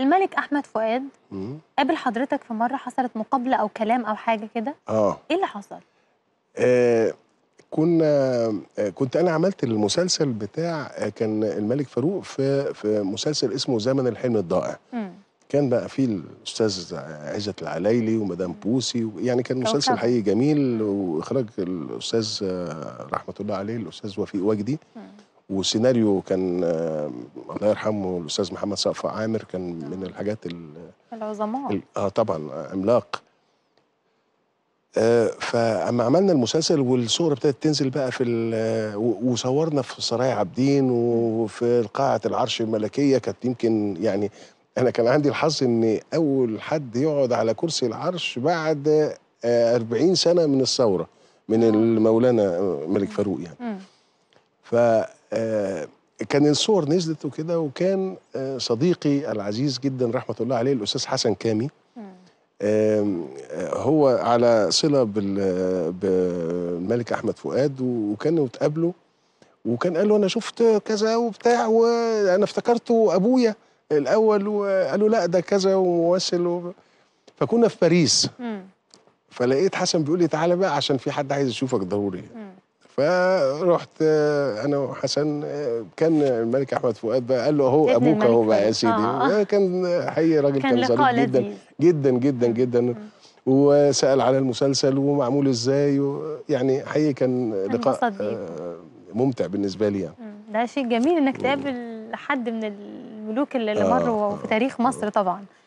الملك احمد فؤاد قابل حضرتك في مره حصلت مقابله او كلام او حاجه كده اه ايه اللي حصل آه كنا آه، كنت انا عملت المسلسل بتاع آه، كان الملك فاروق في في مسلسل اسمه زمن الحلم الضائع مم. كان بقى فيه الاستاذ عزت العلايلي ومدام بوسي يعني كان مسلسل حقيقي جميل واخراج الاستاذ آه، رحمه الله عليه الاستاذ وفيق وجدي مم. وسيناريو كان آه، الله يرحمه الاستاذ محمد صقر عامر كان من الحاجات العظماء اه طبعا عملاق آه فاما عملنا المسلسل والصوره ابتدت تنزل بقى في آه، وصورنا في سرايا عابدين وفي قاعه العرش الملكيه كانت يمكن يعني انا كان عندي الحظ ان اول حد يقعد على كرسي العرش بعد آه 40 سنه من الثوره من المولانا آه، ملك فاروق يعني ف كان الصور نزلت وكده وكان آه، صديقي العزيز جدا رحمه الله عليه الاستاذ حسن كامي آه، هو على صله بالملك احمد فؤاد وكانوا اتقابلوا وكان قال له انا شفت كذا وبتاع وانا افتكرته ابويا الاول وقالوا لا ده كذا وممثل و... فكنا في باريس فلقيت حسن بيقول لي تعالى بقى عشان في حد عايز يشوفك ضروري فرحت آه، انا وحسن آه، كان الملك احمد فؤاد بقى قال له اهو ابوك اهو بقى يا سيدي آه. آه. كان حقيقي راجل كان, كان ظريف جدا, جدا جدا جدا جدا وسال على المسلسل ومعمول ازاي يعني حقيقي كان لقاء ممتع بالنسبه لي يعني ده شيء جميل انك تقابل حد من الملوك اللي آه مروا في تاريخ مصر طبعا